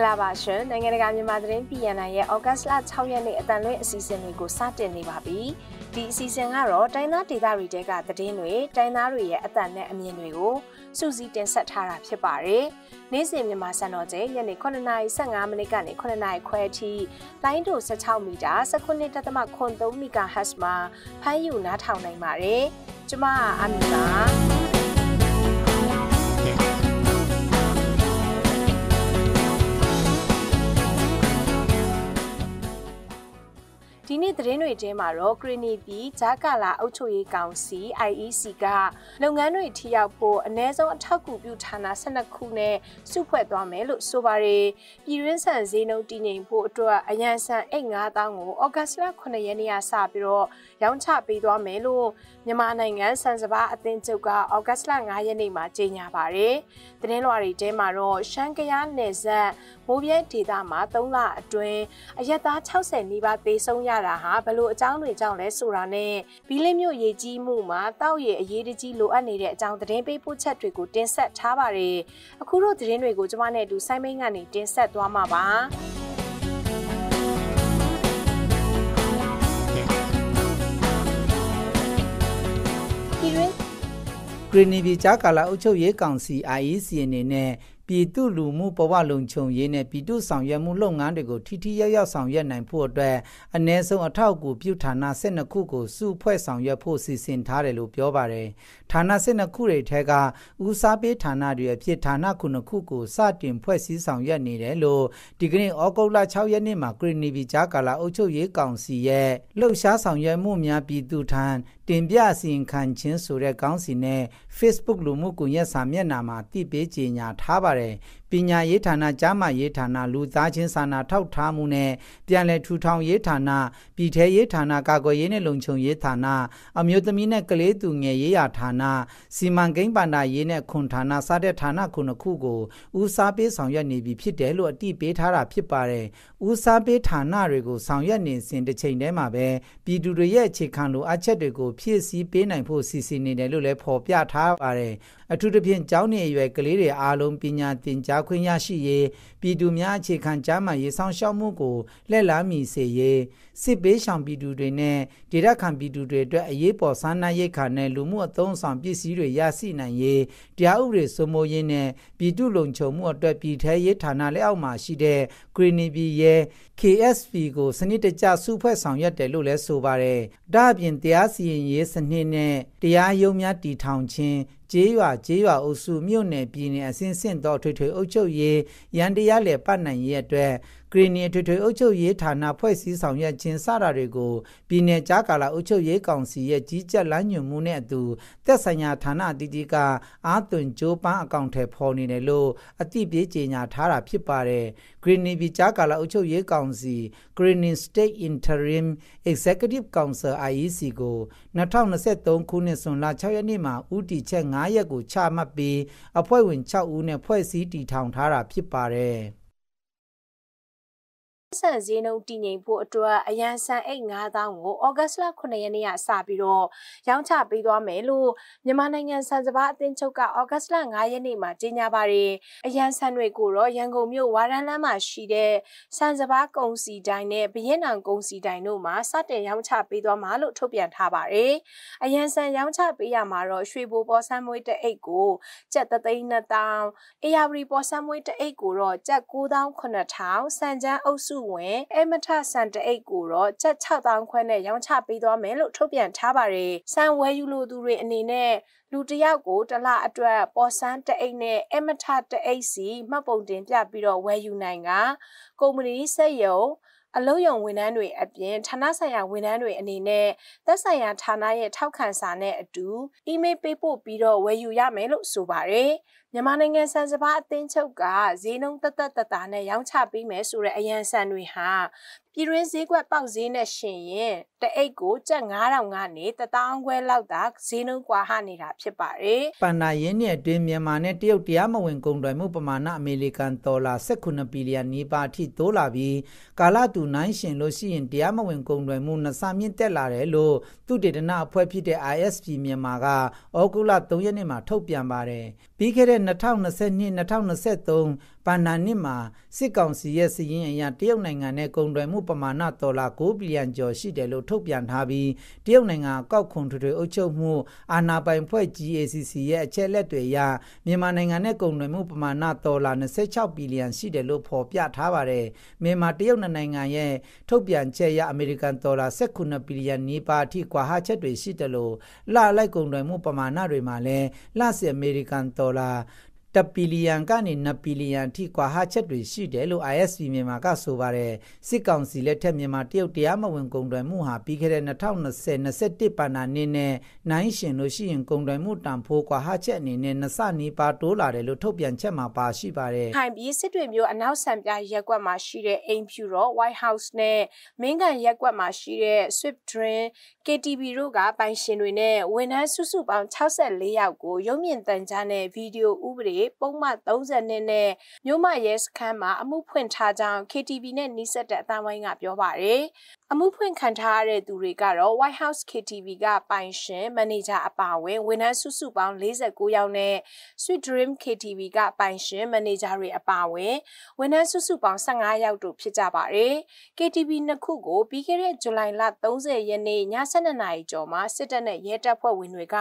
္ဂလာပါရှင်နိုင်ငံတကာမြန်မာသတင်း PNN ရဲ့ဩဂတ်စ်လ6ရက်နေ့အတန်လွင့်အစီအစဉ်လေးကိုစတင်နေပါပြီဒီအစီအစဉ်ကတော့တိုင်းသားဒေသတွေတဲကသတင်းတွေတိုင်းသားတွေရဲ့အတန်နဲ့အမြင်တွေကိုစုစည်းတင်ဆက်ထားတာဖြစ်ပါတယ်နေ့စဉ်မြန်မာစံတော်ချိန်ညနေ9:55မိနစ်ကနေ9:00ခွဲအထိလိုင်းတူ16မီတာ19.3 MHz မှာဖမ်းယူနားထောင်နိုင်ပါတယ်ကျမအမီပါဒီနေ့သတင်းတွေထဲမှာတော့ခရီနီပြည်ဂျာကာလာအုပ်ချုပ်ရေးကောင်စီ IEC ကလုပ်ငန်းတွေထိရောက်ဖို့အ ਨੇ ဆုံးအထောက်ကူပြုဌာန12ခုနဲ့စုဖွဲ့သွားမယ်လို့ဆိုပါတယ်ပြည်ရင်းဆန်ဈေးနှုန်းတည်ငြိမ်ဖို့အတွက်အရန်ဆန်အိတ်9000ကိုဩဂတ်စ်လ9ရက်နေ့ကစပြီးတော့ရောင်းချပေးသွားမယ်လို့မြန်မာနိုင်ငံဆန်စပါအသင်းချုပ်ကဩဂတ်စ်လ9ရက်နေ့မှာကြေညာပါတယ်သတင်းလွှာတွေထဲမှာတော့ရှမ်းကယားနယ်စပ်မိုးပြဲဒေသမှာ3လအတွင်းအရက်သား60နီးပါးသေဆုံးရတာဟာဘလို့အကြောင်းတွေကြောင့်လဲဆိုတာနဲ့ဘီလင်းမြို့ရေကြီးမှုမှာတောက်ရည်အရေးတကြီးလိုအပ်နေတဲ့အကြောင်းသတင်းပေးပို့ချက်တွေကိုတင်ဆက်ထားပါတယ်။အခုတော့သတင်းတွေကိုကျွန်မနဲ့အတူဆိုင်းမင်းကနေတင်ဆက်သွားမှာပါ။ဂရင်းနီပြည်ကြားကာလအုပ်ချုပ်ရေးကောင်စီ IEC အနေနဲ့ပြည်သူလူမှုဘဝလုံခြုံရေးနဲ့ပြည်သူဆောင်ရွက်မှုလုပ်ငန်းတွေကိုထိထိရောက်ရောက်ဆောင်ရွက်နိုင်ဖို့အတွက်အ ਨੇ ဆုံးအထောက်အကူပြုဌာန12ခုကိုစုဖွဲ့ဆောင်ရွက်ဖို့စီစဉ်ထားတယ်လို့ပြောပါတယ်။ဌာန12ခုတွေထဲကဦးစားပေးဌာနတွေအဖြစ်ဌာန9ခုကိုစတင်ဖွဲ့စည်းဆောင်ရွက်နေတယ်လို့ဒီကနေ့ဩဂုတ်လ6ရက်နေ့မှာဂရနီဗီကြားကာလာအုပ်ချုပ်ရေးကောင်စီရဲ့လှုပ်ရှားဆောင်ရွက်မှုများပြည်သူထံတင်ပြအစီရင်ခံခြင်းဆိုတဲ့ကောင်းစီနဲ့ Facebook လူမှုကွန်ရက်စာမျက်နှာမှာတိပေးကြေညာထားပါတယ်ပညာရေးဌာနကြားမရေးဌာနလူသားချင်းစာနာထောက်ထားမှုနဲ့ပြန်လည်ထူထောင်ရေးဌာနပြည်ထရေးဌာနကာကွယ်ရေးနဲ့လုံခြုံရေးဌာနအမျိုးသမီးနဲ့ကလေးသူငယ်ရေးရာဌာနစီမံကိန်းပန္နာရေးနဲ့ခွန်ဌာနစတဲ့ဌာနခုနှစ်ခုကိုဦးစားပေးဆောင်ရွက်နေပြီဖြစ်တယ်လို့အတိပေးထားတာဖြစ်ပါတယ်ဦးစားပေးဌာနတွေကိုဆောင်ရွက်နေစဉ်တစ်ချိန်တည်းမှာပဲပြည်သူတွေရဲ့အခြေခံလိုအပ်ချက်တွေကိုဖြည့်ဆည်းပေးနိုင်ဖို့စီစဉ်နေတယ်လို့လည်းဖော်ပြထားပါတယ်အထူးသဖြင့်ကျောင်းနေအရွယ်ကလေးတွေအားလုံးပညာသင်ကြားခွင့်ရရှိရေးပြည်သူများအခြေခံကြားမှရေးဆောင်ရှောက်မှုကိုလက်လာမီစေရေးစစ်ပေးဆောင်ပြည်သူတွေနဲ့ဒေသခံပြည်သူတွေအတွက်အရေးပေါ်စားနပ်ရိက္ခာနဲ့လူမှုအသုံးဆောင်ပစ္စည်းတွေရရှိနိုင်ရေးတရားဥပဒေစိုးမိုးရေးနဲ့ပြည်သူလုံခြုံမှုအတွက်ပြည်ထရေးဌာနလက်အောက်မှာရှိတဲ့ဂရီနီဘီရဲ့ KSP ကိုစနစ်တကျစုဖွဲ့ဆောင်ရွက်တယ်လို့လည်းဆိုပါတယ်။ဒါ့အပြင်တရားစီရင်ရေးစနစ်နဲ့တရားရုံးများတည်ထောင်ခြင်းကျေးရွာကျေးရွာအုပ်စုမြို့နယ်ပြည်နယ်အဆင့်ဆင့်သောထွေထွေအုပ်ချုပ်ရေးရန်တရားလေပတ်နိုင်ရေးအတွက်ဂရင်းနီအထွေထွေအုပ်ချုပ်ရေးဌာနဖွဲ့စည်းဆောင်ရွက်ခြင်းစတာတွေကိုပြည်내ကြားကာလအုပ်ချုပ်ရေးကောင်စီရဲ့ကြီးကြပ်လမ်းညွှန်မှုနဲ့အတူသက်ဆိုင်ရာဌာနအသီးသီးကအာသွင်ဂျိုးပန်းအကောင့်ထဲပေါ်နေတယ်လို့အသိပေးကြေညာထားတာဖြစ်ပါတယ်ဂရင်းနီပြည်ကြားကာလအုပ်ချုပ်ရေးကောင်စီ Green State Interim Executive Council IEC ကို2023ခုနှစ်ဇွန်လ6ရက်နေ့မှာဥတီချက်9ရက်ကိုချမှတ်ပြီးအဖွဲ့ဝင်6ဦးနဲ့ဖွဲ့စည်းတည်ထောင်ထားတာဖြစ်ပါတယ်။ဆန်ဈေးနှုန်းတည်ငြိမ်ဖို့အတွက်အရန်ဆန်အိတ်9000ကိုဩဂတ်စ်လ9ရက်နေ့ကစပြီးတော့ရောင်းချပေးသွားမယ်လို့မြန်မာနိုင်ငံဆန်စပါအသင်းချုပ်ကဩဂတ်စ်လ9ရက်နေ့မှာကြေညာပါတယ်။အရန်ဆန်တွေကိုတော့ရန်ကုန်မြို့ဝါရန်လမ်းမှာရှိတဲ့ဆန်စပါကုန်စီတိုင်းနဲ့ဘရင်နောင်ကုန်စီတိုင်းတို့မှာစတင်ရောင်းချပေးသွားမှာလို့ထုတ်ပြန်ထားပါတယ်။အရန်ဆန်ရောင်းချပေးရမှာတော့ရွှေဘိုပေါ်ဆန်းမွေးတအိတ်ကိုကျပ်33000၊အေယာဝတီပေါ်ဆန်းမွေးတအိတ်ကိုတော့ကျပ်9000 9000ဆန်ချမ်းအုပ်စုဝင်အမထစံတအိတ်ကိုတော့ချက်6000ခွဲနဲ့ရောင်းချပေးသွားမယ်လို့ထုတ်ပြန်ထားပါတယ်။စံဝယ်ယူလိုသူတွေအနေနဲ့လူတယောက်ကိုတစ်လအတွက်ပေါ်စန်းတအိတ်နဲ့အမထတအိတ်စီမှတ်ပုံတင်ပြပြီးတော့ဝယ်ယူနိုင်ကကုမ္ပဏီစက်ရုံအလုံးယုံဝန်ထမ်းတွေအပြင်ဌာနဆိုင်ရာဝန်ထမ်းတွေအနေနဲ့သက်ဆိုင်ရာဌာနရဲ့ထောက်ခံစာနဲ့အတူအီးမေးလ်ပေးပို့ပြီးတော့ဝယ်ယူရမယ်လို့ဆိုပါတယ်။မြန်မာနိုင်ငံဆန်စပါအသင်းချုပ်ကဈေးနှုန်းတက်တက်တတာနဲ့ရောင်းချပေးမယ်ဆိုတဲ့အရန်ဆန်တွေဟာပြည်တွင်းဈေးကွက်ပေါက်ဈေးနဲ့ရှင်ရင်တအိတ်ကိုကျပ်9000ကနေ1000ခွဲလောက်သာဈေးနှုန်းကွာဟနေတာဖြစ်ပါတယ်။ပန္နာယင်းရဲ့အတွင်းမြန်မာနဲ့တရုတ်တရားမဝင်ကုန်သွယ်မှုပမာဏအမေရိကန်ဒေါ်လာ18ဘီလီယံနီးပါးအထိတိုးလာပြီးကာလတူနိုင်ရှင်လို့ရှိရင်တရားမဝင်ကုန်သွယ်မှုနှစ်ဆမြင့်တက်လာတယ်လို့သူတေတနာအဖွဲ့ဖြစ်တဲ့ ISP မြန်မာကဩဂုတ်လ3ရက်နေ့မှာထုတ်ပြန်ပါတယ်။ပြီးခဲ့တဲ့2022-2023ပါနာနစ်မှာစစ်ကောင်စီရဲ့စည်ရင်းအရာတရုတ်နိုင်ငံနဲ့ကုန်သွယ်မှုပမာဏဒေါ်လာ9ဘီလီယံကျော်ရှိတယ်လို့ထုတ်ပြန်ထားပြီးတရုတ်နိုင်ငံကောက်ခွန်ထွေထွေအုပ်ချုပ်မှု အာဏာပိုင်ဖွဲ့ GACC ရဲ့အချက်လက်တွေအရမြန်မာနိုင်ငံနဲ့ကုန်သွယ်မှုပမာဏဒေါ်လာ26ဘီလီယံရှိတယ်လို့ဖော်ပြထားပါတယ်မြန်မာတရုတ်နိုင်ငံရဲ့ထုတ်ပြန်ချက်အရအမေရိကန်ဒေါ်လာ19ဘီလီယံနီးပါးအထိကွာဟချက်တွေရှိတယ်လို့လလိုက်ကုန်သွယ်မှုပမာဏတွေမှာလည်းလစအမေရိကန်ဒေါ်လာ1ဘီလီယံကနေ2ဘီလီယံထိကွာဟချက်တွေရှိတယ်လို့ ISP မြန်မာကဆိုပါတယ်စစ်ကောင်စီလက်ထက်မြန်မာတရုတ်တရားမဝင်ကုန်သွယ်မှုဟာပြီးခဲ့တဲ့2020 21ပါနာနှစ်နဲ့နိုင်ရှင်လို့ရှိရင်ကုန်သွယ်မှုတန်ဖိုးကွာဟချက်အနေနဲ့နှစ်ဆနီးပါးတိုးလာတယ်လို့ထုတ်ပြန်ချက်မှာပါရှိပါတယ်။ထိုင်ပြီးစစ်တွေမျိုးအနောက်ဆန်ပြရက်ကွက်မှာရှိတဲ့အိမ်ဖြူတော် White House နဲ့မင်းကန်ရက်ကွက်မှာရှိတဲ့ Swift Train KTB တို့ကပိုင်ရှင်တွေနဲ့ဝန်ထမ်းစုစုပေါင်း64ယောက်ကိုရုံမြင့်တန်ကြားနဲ့ဗီဒီယိုဥပဒေရေးပုံမှန်30နှစ်နဲ့မြို့မရဲစခန်းမှာအမှုဖွင့်ထားကြောင်း KTV နဲ့နှိစက်တဲ့အတိုင်းဝိုင်းကပြောပါရယ်အမှုဖွင့်ခံထားရတဲ့သူတွေကတော့ White House KTV ကပိုင်ရှင်မန်နေဂျာအပါအဝင်ဝန်ထမ်းစုစုပေါင်း49ယောက်နဲ့ Sweet Dream KTV ကပိုင်ရှင်မန်နေဂျာတွေအပါအဝင်ဝန်ထမ်းစုစုပေါင်း15ယောက်တို့ဖြစ်ကြပါတယ်။ KTV နှစ်ခုကိုပြီးခဲ့တဲ့ဇူလိုင်လ30ရက်နေ့ည7:00နာရီကျော်မှာစစ်တပ်နဲ့ရဲတပ်ဖွဲ့ဝင်တွေက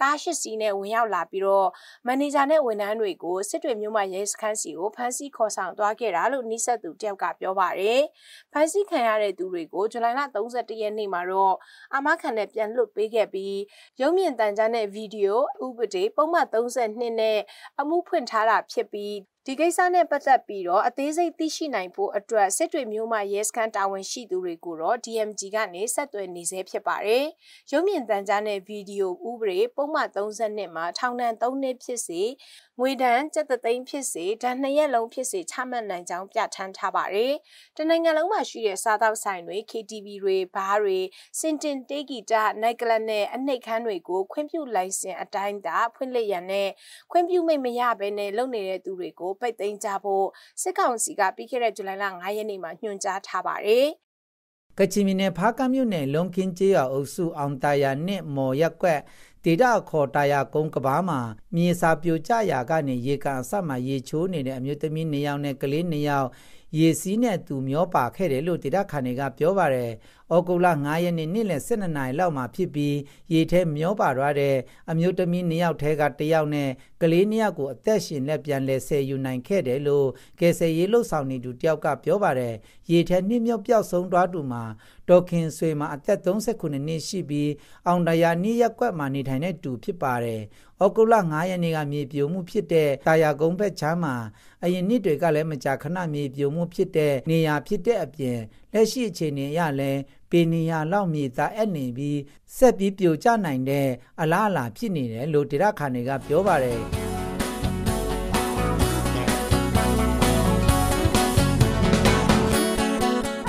ကားရှစ်စီးနဲ့ဝင်ရောက်လာပြီးတော့မန်နေဂျာနဲ့ဝန်ထမ်းတွေကိုစစ်တွေမြို့မရဲစခန်းစီကိုဖမ်းဆီးခေါ်ဆောင်သွားခဲ့တာလို့နှိဆက်သူတယောက်ကပြောပါတယ်။ဖမ်းဆီးခံရတဲ့သူတွေကိုကိုဇူလိုင်လ31ရက်နေ့မှာတော့အာမခံနဲ့ပြန်လွတ်ပေးခဲ့ပြီးရုံးမြင့်တန်ကြားတဲ့ဗီဒီယိုဥပဒေပုံမှန်32နဲ့အမှုဖွင့်ထားတာဖြစ်ပြီးဒီကိစ္စနဲ့ပတ်သက်ပြီးတော့အသေးစိတ်သိရှိနိုင်ဖို့အတွက်စစ်တွေမျိုးမှရဲစခန်းတာဝန်ရှိသူတွေကိုတော့ DMG ကနေဆက်သွယ်နေစေဖြစ်ပါတယ်။ရုပ်မြင်သံကြားနဲ့ဗီဒီယိုဥပဒေပုံမှန်32မှာထောင်ဒဏ်3နှစ်ဖြစ်စေငွေဒဏ်ကျပ်သိန်းဖြစ်စေဒဏ်နှစ်ရက်လုံးဖြစ်စေချမှတ်နိုင်ကြောင်းပြဋ္ဌာန်းထားပါတယ်။တနိုင်ငံလုံးမှာရှိတဲ့စားသောက်ဆိုင်တွေ KTV တွေဘားတွေစင်တင်တေးဂီတနိုက်ကလပ်နဲ့အနှိတ်ခမ်းတွေကိုခွင့်ပြုလိုင်စင်အတိုင်းသာဖွင့်လှစ်ရန်နဲ့ခွင့်ပြုမိတ်မရဘဲနဲ့လုပ်နေတဲ့သူတွေကိုပိတ်သိမ်းကြဖို့စစ်ကောင်စီကပြီးခဲ့တဲ့ဇူလိုင်လ9ရက်နေ့မှာညွှန်ကြားထားပါတယ်။ကချင်ပြည်နယ်ဖားကမြို့နယ်လုံခင်းကျေးရွာအုပ်စုအောင်တာယာနှင့်မော်ရက်ကွက်ဒေတာခေါ်တာယာကုန်းကဘာမှာမြေစာပြိုကျရာကနေရေကန်အစမှရေချိုးနေတဲ့အမျိုးသမီးနေရောင်နဲ့ကလေးနေရောင်ရေစီးနဲ့သူမျောပါခဲ့တယ်လို့ဒေတာခန်တွေကပြောပါတယ်ဩဂုတ်လ9ရက်နေ့နေ့လယ်12နာရီလောက်မှာဖြစ်ပြီးရေထဲမျောပါသွားတဲ့အမျိုးသမီး2ယောက်ထဲက1ယောက်နဲ့ကလေး2ယောက်ကိုအသက်ရှင်လက်ပြန်လည်ဆယ်ယူနိုင်ခဲ့တယ်လို့ကယ်ဆယ်ရေးလှုပ်ဆောင်နေသူတယောက်ကပြောပါတယ်ရေထဲနှစ်မြောက်ပျောက်ဆုံးသွားသူမှာဒေါခင်ဆွေမှာအသက်39နှစ်ရှိပြီးအောင်တရာနှစ်ရက်ကွက်မှာနေထိုင်တဲ့သူဖြစ်ပါတယ်ဩဂုတ်လ9ရက်နေ့ကမြေပြိုမှုဖြစ်တဲ့တာယာကုန်းဘက်ချမ်းမှာအရင်နှစ်တွေကလည်းမကြာခဏမြေပြိုမှုဖြစ်တဲ့နေရာဖြစ်တဲ့အပြင်လက်ရှိအခြေအနေအရလည်းပေနီယာလောက်မြေသားအပ်နေပြီးဆက်ပြီးပြိုကျနိုင်တဲ့အလားအလာဖြစ်နေတယ်လို့ဒေတာခန်တွေကပြောပါတယ်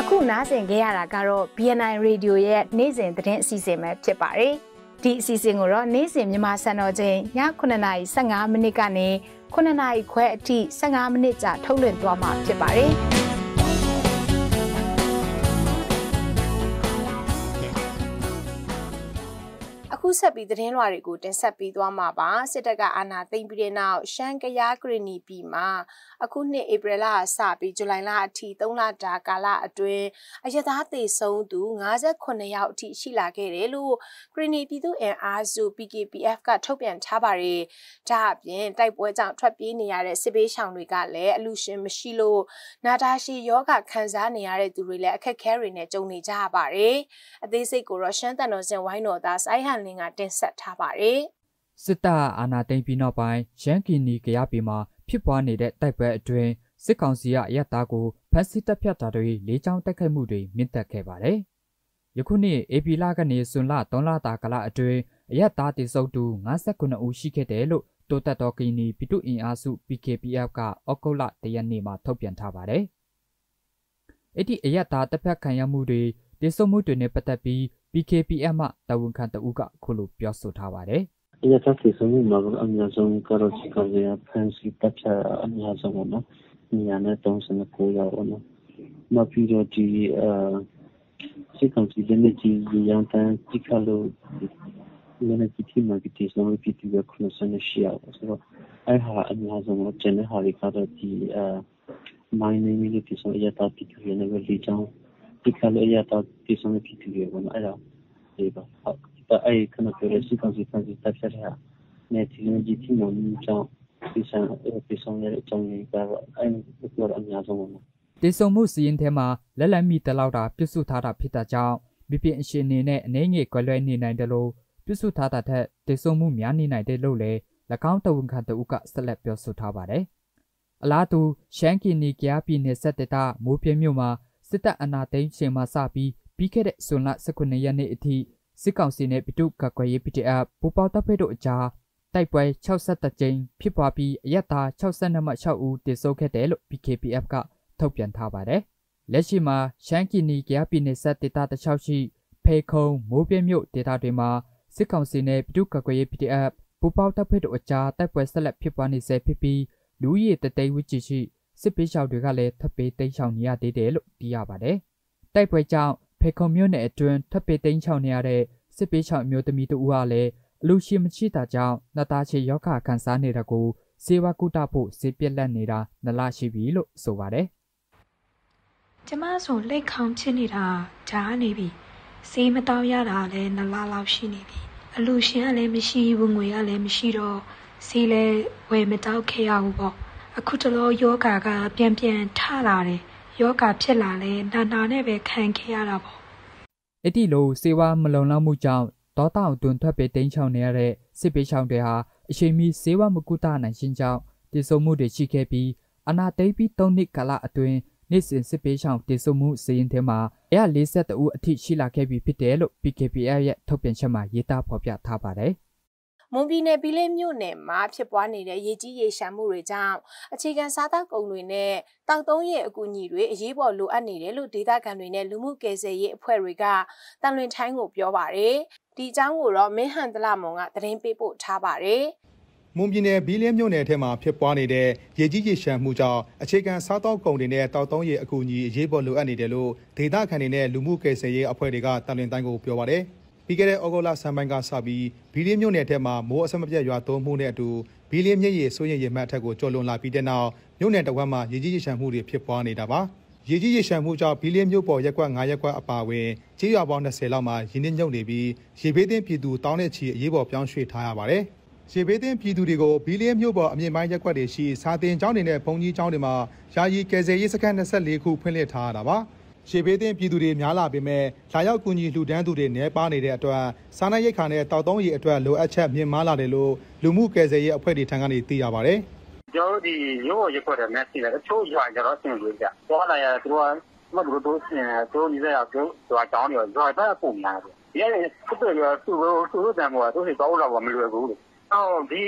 အခုနားဆင်ကြရတာကတော့ BNI Radio ရဲ့နေ့စဉ်သတင်းအစီအစဉ်ပဲဖြစ်ပါတယ်ဒီအစီအစဉ်ကိုတော့နေ့စဉ်မြန်မာစံတော်ချိန်ည9:15မိနစ်ကနေ9:00ခွဲအထိ15မိနစ်ကြာထုတ်လွှင့်သွားမှာဖြစ်ပါတယ်ခုဆက်ပြီးသတင်းလွှာတွေကိုတင်ဆက်ပေးသွားမှာပါစစ်တပ်ကအာဏာသိမ်းပြီးတဲ့နောက်ရှမ်းကယားကရနီပြည်မှာအခုနှစ်ဧပြီလကစပြီးဇူလိုင်လအထိ3လတာကာလအတွင်းအရသာသေဆုံးသူ58ယောက်အထိရှိလာခဲ့တယ်လို့ကရီနီပြည်သူ့အင်အားစု PKPF ကထုတ်ပြန်ထားပါတယ်။ဒါအပြင်တိုက်ပွဲကြောင့်ထွက်ပြေးနေရတဲ့စစ်ဘေးရှောင်တွေကလည်းအလူရှင်မရှိလို့နာတာရှည်ယောဂခံစားနေရတဲ့သူတွေလည်းအခက်အခဲတွေနဲ့ကြုံနေကြရပါတယ်။အသေးစိတ်ကိုတော့ရှမ်းတန်တော်စင်ဝိုင်းတော်သားစိုင်းဟန်လင်းကတင်ဆက်ထားပါတယ်။စစ်တပ်အာဏာသိမ်းပြီးနောက်ပိုင်းရန်ကီနီကရပီမှာဖြစ်ပွားနေတဲ့တိုက်ပွဲအတွင်းစစ်ကောင်စီကအရတားကိုဖမ်းဆီးတပ်ဖြတ်တာတွေလေးချောင်းတိုက်ခိုက်မှုတွေမြင့်တက်ခဲ့ပါတယ်။ယခုနှစ်ဧပြီလကနေဇွန်လ3လတာကာလအတွင်းအရတားတိစုပ်သူ59ဦးရှိခဲ့တယ်လို့တိုးတက်တော်ကင်းနီပြည်သူအင်အားစု PKPF ကဩဂုတ်လတရက်နေ့မှာထုတ်ပြန်ထားပါတယ်။အဲ့ဒီအရတားတပ်ဖြတ်ခံရမှုတွေတိစုပ်မှုတွေနဲ့ပတ်သက်ပြီး PKPF မှတာဝန်ခံတဦးကခုလိုပြောဆိုထားပါတယ်။အရသာသေဆုံးမှုမှာအများဆုံးကတော့ချီကရဖန်စီတက်ချာအများဆုံးပေါ့နော်။ညာနဲ့39ရောက်ပေါ့နော်။နောက်ပြီးတော့ဒီအာစစ်ကောင်စီလက်နက်ကြီးရန်တန်းတိခါလို့လက်နက်ကြီးထိမှကတိဆောင်ပြီးဒီကခုနစနေရှိအောင်ဆိုတော့အဲ့ဟာအများဆုံးတော့ကျန်တဲ့ဟာတွေကတော့ဒီအာ mining လို့ဒီဆောင်ရတာပြီးဒီနေကလေးချောင်းတိခါလို့ရတာဒီဆောင်ပြီးဒီကဘယ်လိုအဲ့ဒါဒီပါဟုတ်တာအဲခဏပြောရစီကွန်စီကွန်စီတက်ချက်ရနေတီလဂျီတီမွန်ကြောင့်ဒီဆန်ဒီဆောင်ရတဲ့အကြောင်းကြီးကတော့အဲဒီပြောရအများဆုံးပါတေဆုံမှုစီးရင်ထဲမှာလက်လက်မိတလောက်တာပြုစုထားတာဖြစ်တာကြောင့်မိပြင်အရှင်အနေနဲ့အနေငယ်ကွယ်လွဲနေနိုင်တယ်လို့ပြုစုထားတာထက်တေဆုံမှုများနေနိုင်တယ်လို့လည်း၎င်းတဝန်ခံတဦးကဆက်လက်ပြောဆိုထားပါတယ်။အလားတူရှမ်းကီနီကရပြည်နယ်ဆက်တတမိုးပြင်းမြို့မှာစစ်တပ်အနာသိမ်းချိန်မှာစပြီးပြီးခဲ့တဲ့ဇွန်လ19ရက်နေ့အထိစစ်ကောင်စီနဲ့ပြည်သူ့ကာကွယ်ရေး PDF ပူးပေါင်းတပ်ဖွဲ့တို့အကြားတိုက်ပွဲ62ကြိမ်ဖြစ်ပွားပြီးအရက်သား62မှ6ဦးတေဆုံးခဲ့တယ်လို့ PKPF ကထုတ်ပြန်ထားပါတယ်။လက်ရှိမှာရှမ်းပြည်နယ်ကြားပြည်နယ်ဆက်ဒေသတခြားရှိဖေခုံမိုးပြင်းမြို့ဒေသတွေမှာစစ်ကောင်စီနဲ့ပြည်သူ့ကာကွယ်ရေး PDF ပူးပေါင်းတပ်ဖွဲ့တို့အကြားတိုက်ပွဲဆက်လက်ဖြစ်ပွားနေဆဲဖြစ်ပြီးလူရည်တသိန်းဝန်းကျင်ရှိစစ်ပေးရှောင်တွေကလည်းထပ်ပေးတိမ်းရှောင်နေရသေးတယ်လို့သိရပါတယ်။တိုက်ပွဲကြောင့်ဖေခုံမြို့နယ်အတွင်းထပ်ပေသိမ်းချောင်းနေရတဲ့စစ်ပေးချောင်းမျိုးသမီးတို့ကလည်းအလူရှိမရှိတာကြောင့်နတာချေယောဂခံစားနေတာကိုစေဝါကုတဖို့စေပြက်လက်နေတာနလရှိပြီလို့ဆိုပါတယ်။ကျမဆိုလက်ခေါင်းချစ်နေတာဂျာနေပြီ။စေးမတော့ရတာလည်းနလလောက်ရှိနေပြီ။အလူရှင်ကလည်းမရှိဘူးငွေကလည်းမရှိတော့စေးလည်းဝယ်မတော့ခဲ့ရဘူးပေါ့။အခုတလောယောဂါကပြန်ပြန်ထလာတယ်။ယောဂဖြစ်လာလဲနာနာနဲ့ပဲခံခဲ့ရတာပေါ့အဲ့ဒီလိုစေဝါမလုံလောက်မှုကြောင့်ဒေါသအတွင်ထွက်ပေတိန်ချောင်းနေရတဲ့စစ်ပေးချောင်းတွေဟာအချိန်မီစေဝါမကုသနိုင်ခြင်းကြောင့်တည်ဆုံမှုတွေရှိခဲ့ပြီးအနာသိပြီး၃နှစ်ကာလအတွင်းနေ့စဉ်စစ်ပေးချောင်းတည်ဆုံမှုစီးရင်ထဲမှာ142ဦးအထိရှိလာခဲ့ပြီဖြစ်တယ်လို့ PKPF ရဲ့ထုတ်ပြန်ချက်မှာရေးသားဖော်ပြထားပါတယ်။မွန်ပြည်နယ်ဘီလင်းမြို့နယ်မှာဖြစ်ပွားနေတဲ့ရေကြီးရေရှမ်းမှုတွေကြောင့်အခြေခံစားသောက်ကုန်တွေနဲ့တောက်သုံးရေအကူအညီတွေအရေးပေါ်လိုအပ်နေတယ်လို့ဒေသခံတွေနဲ့လူမှုကယ်ဆယ်ရေးအဖွဲ့တွေကတန်လွင်ထိုင်းကိုပြောပါတယ်။ဒီအကြောင်းကိုတော့မင်းဟန်တလမုံကသတင်းပေးပို့ထားပါတယ်။မွန်ပြည်နယ်ဘီလင်းမြို့နယ်ထဲမှာဖြစ်ပွားနေတဲ့ရေကြီးရေရှမ်းမှုကြောင့်အခြေခံစားသောက်ကုန်တွေနဲ့တောက်သုံးရေအကူအညီအရေးပေါ်လိုအပ်နေတယ်လို့ဒေသခံတွေနဲ့လူမှုကယ်ဆယ်ရေးအဖွဲ့တွေကတာဝန်တိုင်းကိုပြောပါတယ်။ပြီးခဲ့တဲ့ဩဂုတ်လဆန်ပိုင်းကစပြီးဘီလီမြို့နယ်ထဲမှာမိုးအဆက်မပြတ်ရွာသွန်းမှုနဲ့အတူဘီလီမြစ်ရေစိုးရိမ်ရေမှတ်အထက်ကိုကျော်လွန်လာပြီးတဲ့နောက်မြို့နယ်တဝက်မှာရေကြီးရေရှမ်းမှုတွေဖြစ်ပွားနေတာပါ။ရေကြီးရေရှမ်းမှုကြောင့်ဘီလီမြို့ပေါ်ရက်ကွက်9ရက်ကွက်အပါအဝင်ခြေရွာပေါင်း20လောက်မှာရင်းနှီးမြုပ်နေပြီးရေဘေးသင့်ပြည်သူတောင်းတဲ့ချီအရေးပေါ်ပြောင်းရွှေ့ထားရပါတယ်။ရေဘေးသင့်ပြည်သူတွေကိုဘီလင်းမြို့ပေါ်အမြင့်ပိုင်းရက်ွက်တွေရှိစာတင်ကျောင်းတွေနဲ့ဘုံကြီးကျောင်းတွေမှာယာယီကယ်ဆယ်ရေးစခန်း24ခုဖွင့်လှစ်ထားတာပါရေဘေးသင့်ပြည်သူတွေများလာပေမဲ့လာရောက်ကူညီလှူဒန်းသူတွေနည်းပါးနေတဲ့အတွက်စားနပ်ရိက္ခာနဲ့တောက်သုံးရေအတွက်လိုအပ်ချက်မြင့်မားလာတယ်လို့လူမှုကယ်ဆယ်ရေးအဖွဲ့တွေထံကနေသိရပါဗျ။ကျွန်တော်တို့ဒီရိုးရရက်ွက်တဲ့ message နဲ့တချို့ရွာကြတော့အဆင်ပြေကြ။သွားလာရသူကမတို့တို့ဆင်တို့နေရတို့ရွာတောင်းတယ်ရွာတက်ပုံများတယ်။ဒီကနေ့သူတို့ရွာသူတို့သူတို့တန်ပေါ်ကသူတို့သွားလာပါမလွယ်ဘူး။အော်ဒီ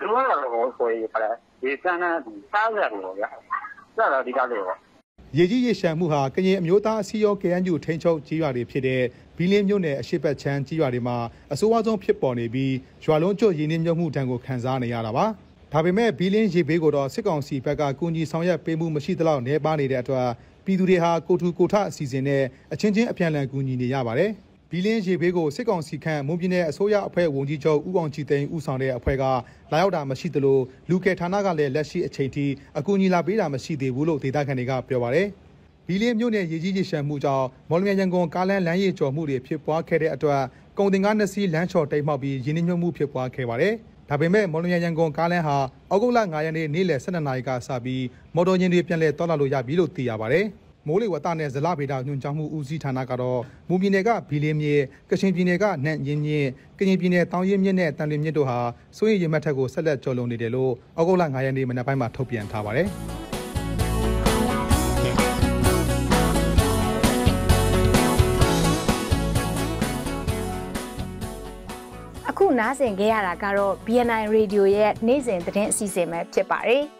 သူကတော့ဆိုရင်ပါလေဒီစမ်းနာစားရတယ်ပေါ့ဗျာ။စားတာဒီကလေးပေါ့။ရေကြီးရေရှမ်းမှုဟာကရင်အမျိုးသားအစည်းအရုံး KNU ထိန်းချုပ်ကြီးရွာတွေဖြစ်တဲ့ဘီလင်းမြို့နယ်အရှိတ်ချမ်းကြီးရွာတွေမှာအဆိုးအဝါဆုံးဖြစ်ပေါ်နေပြီးရွာလုံးကျွတ်ရင်းနှီးမြှုပ်မှုတန်ကိုခံစားနေရတာပါ။ဒါပေမဲ့ဘီလင်းရေဘေးကိုတော့စစ်ကောင်စီဘက်ကကူညီဆောင်ရွက်ပေးမှုမရှိသလောက်နှဲပါနေတဲ့အတွက် ပြည်သူတွေဟာကိုထူကိုထအစီအစဉ်နဲ့အချင်းချင်းအပြန်အလှန်ကူညီနေရပါတယ်။ဘီလင်းရေဘေးကိုစစ်ကောင်စီခန့်မွန်ပြည်နယ်အစိုးရအဖွဲ့ဝန်ကြီးချုပ်ဦးအောင်ကြည်သိန်းဦးဆောင်တဲ့အဖွဲ့ကလာရောက်တာမရှိသလိုလူကယ်ဌာနကလည်းလက်ရှိအချိန်ထိအကူအညီလာပေးတာမရှိသေးဘူးလို့ဒေသခံတွေကပြောပါတယ်။ဘီလင်းမြို့နယ်ရေကြီးရေရှမ်းမှုကြောင့်မော်လမြိုင်ရန်ကုန်ကားလမ်းလမ်းရေကျော်မှုတွေဖြစ်ပွားခဲ့တဲ့အတွက်ကုန်တင်ကားနှစ်စီးလမ်းချော်တိတ်မှောက်ပြီးရင်းနှီးမြှုပ်မှုဖြစ်ပွားခဲ့ပါတယ်။ဒါပေမဲ့မော်လမြိုင်ရန်ကုန်ကားလမ်းဟာအောက်ဂုတ်လ9ရက်နေ့နေ့လယ်12နာရီကစပြီးမော်တော်ယာဉ်တွေပြန်လည်တော်လာလို့ရပြီလို့သိရပါတယ်။မိုးလေဝသနဲ့ဇလဗေဒညွှန်ကြားမှုဦးစီးဌာနကတော့မူပြည်နယ်ကဘီလင်းမြစ်ကချင်ပြည်နယ်ကနန့်ရင်းမြစ်ကရင်ပြည်နယ်တောင်ရင်းမြစ်နဲ့တန်လင်းမြစ်တို့ဟာစိုးရိမ်ရမတ်ထက်ကိုဆက်လက်ကျော်လွန်နေတယ်လို့ဩဂုတ်လ9ရက်နေ့မနက်ပိုင်းမှာထုတ်ပြန်ထားပါတယ်နားဆင်ကြရတာကတော့ BNI Radio ရဲ့နေ့စဉ်သတင်းအစီအစဉ်ပဲဖြစ်ပါတယ်။